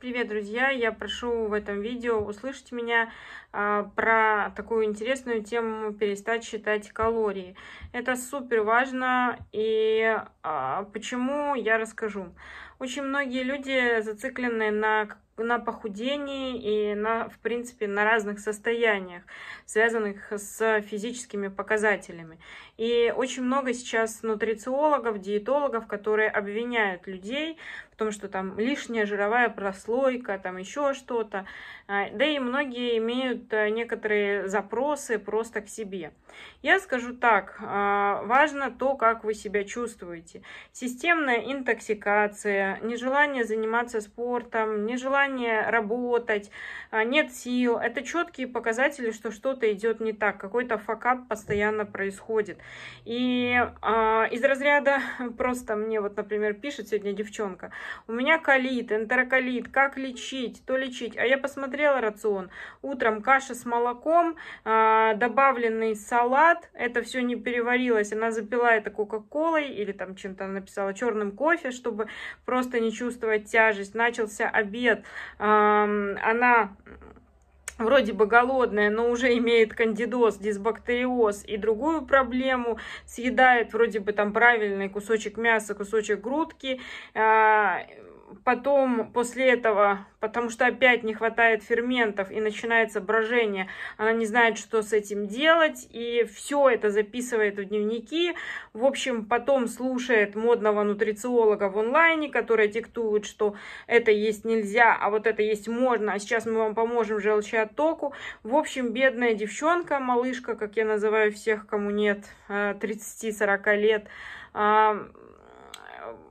Привет, друзья! Я прошу в этом видео услышать меня а, про такую интересную тему «Перестать считать калории». Это супер важно, и а, почему я расскажу очень многие люди зациклены на, на похудении и, на, в принципе, на разных состояниях, связанных с физическими показателями. И очень много сейчас нутрициологов, диетологов, которые обвиняют людей в том, что там лишняя жировая прослойка, там еще что-то. А, да и многие имеют э, некоторые запросы просто к себе. Я скажу так, а, важно то, как вы себя чувствуете. Системная интоксикация, нежелание заниматься спортом, нежелание работать, а, нет сил. Это четкие показатели, что что-то идет не так, какой-то факап постоянно происходит. И э, из разряда просто мне вот, например, пишет сегодня девчонка, у меня колит, энтероколит, как лечить, то лечить. А я посмотрела рацион, утром каша с молоком, э, добавленный салат, это все не переварилось, она запила это кока-колой или там чем-то написала черным кофе, чтобы просто просто не чувствовать тяжесть. Начался обед, она вроде бы голодная, но уже имеет кандидоз, дисбактериоз и другую проблему, съедает вроде бы там правильный кусочек мяса, кусочек грудки, а, потом после этого, потому что опять не хватает ферментов и начинается брожение, она не знает, что с этим делать, и все это записывает в дневники. В общем, потом слушает модного нутрициолога в онлайне, который диктует, что это есть нельзя, а вот это есть можно, а сейчас мы вам поможем желчеоттоку. В общем, бедная девчонка, малышка, как я называю всех, кому нет 30-40 э, лет, а,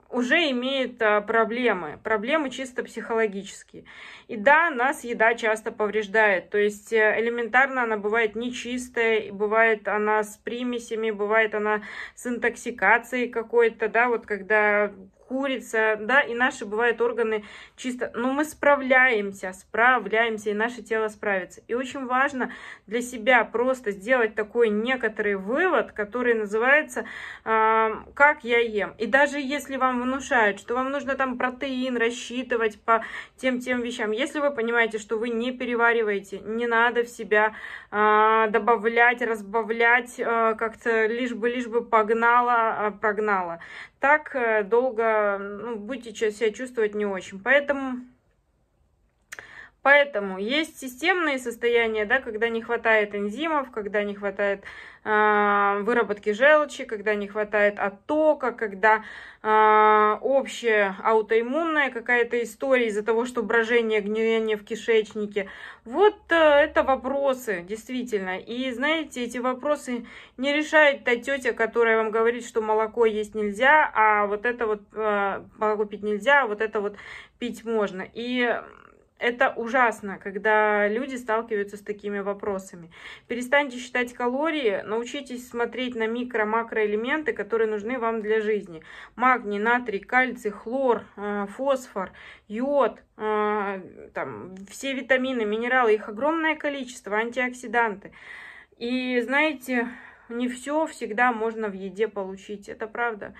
уже имеет а, проблемы, проблемы чисто психологические. И да, нас еда часто повреждает, то есть э, элементарно она бывает нечистая, бывает она с примесями, бывает она с интоксикацией какой-то, да, вот когда курица, да, и наши бывают органы чисто, но ну, мы справляемся, справляемся, и наше тело справится. И очень важно для себя просто сделать такой некоторый вывод, который называется э, «Как я ем?». И даже если вам внушают, что вам нужно там протеин рассчитывать по тем-тем вещам, если вы понимаете, что вы не перевариваете, не надо в себя э, добавлять, разбавлять, э, как-то лишь бы, лишь бы погнала, прогнала так э, долго ну, будете себя чувствовать не очень. Поэтому Поэтому есть системные состояния, да, когда не хватает энзимов, когда не хватает э, выработки желчи, когда не хватает оттока, когда э, общая аутоиммунная какая-то история из-за того, что брожение, гниение в кишечнике. Вот э, это вопросы, действительно. И знаете, эти вопросы не решает та тетя, которая вам говорит, что молоко есть нельзя, а вот это вот э, молоко пить нельзя, а вот это вот пить можно. И это ужасно, когда люди сталкиваются с такими вопросами. Перестаньте считать калории, научитесь смотреть на микро-макроэлементы, которые нужны вам для жизни. Магний, натрий, кальций, хлор, э, фосфор, йод, э, там, все витамины, минералы, их огромное количество, антиоксиданты. И знаете, не все всегда можно в еде получить, это правда.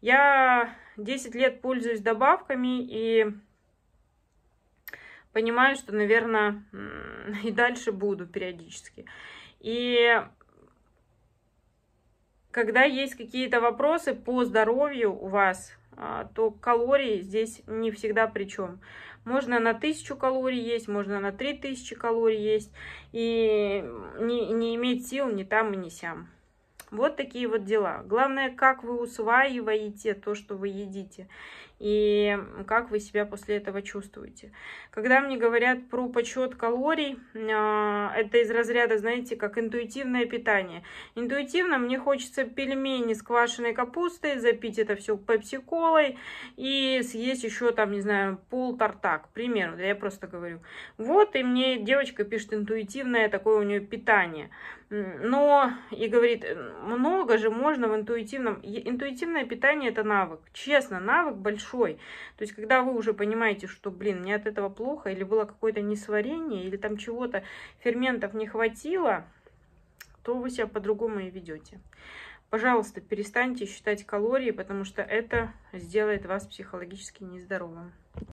Я 10 лет пользуюсь добавками и понимаю, что, наверное, и дальше буду периодически. И когда есть какие-то вопросы по здоровью у вас, а, то калории здесь не всегда причем. Можно на 1000 калорий есть, можно на 3000 калорий есть, и не, не иметь сил ни там, ни сям. Вот такие вот дела. Главное, как вы усваиваете то, что вы едите и как вы себя после этого чувствуете. Когда мне говорят про подсчет калорий, а, это из разряда, знаете, как интуитивное питание. Интуитивно мне хочется пельмени с квашеной капустой, запить это все пепси-колой и съесть еще там, не знаю, пол торта, к примеру, я просто говорю. Вот, и мне девочка пишет интуитивное такое у нее питание. Но, и говорит, много же можно в интуитивном... Интуитивное питание это навык. Честно, навык большой душой. То есть, когда вы уже понимаете, что, блин, мне от этого плохо, или было какое-то несварение, или там чего-то, ферментов не хватило, то вы себя по-другому и ведете. Пожалуйста, перестаньте считать калории, потому что это сделает вас психологически нездоровым.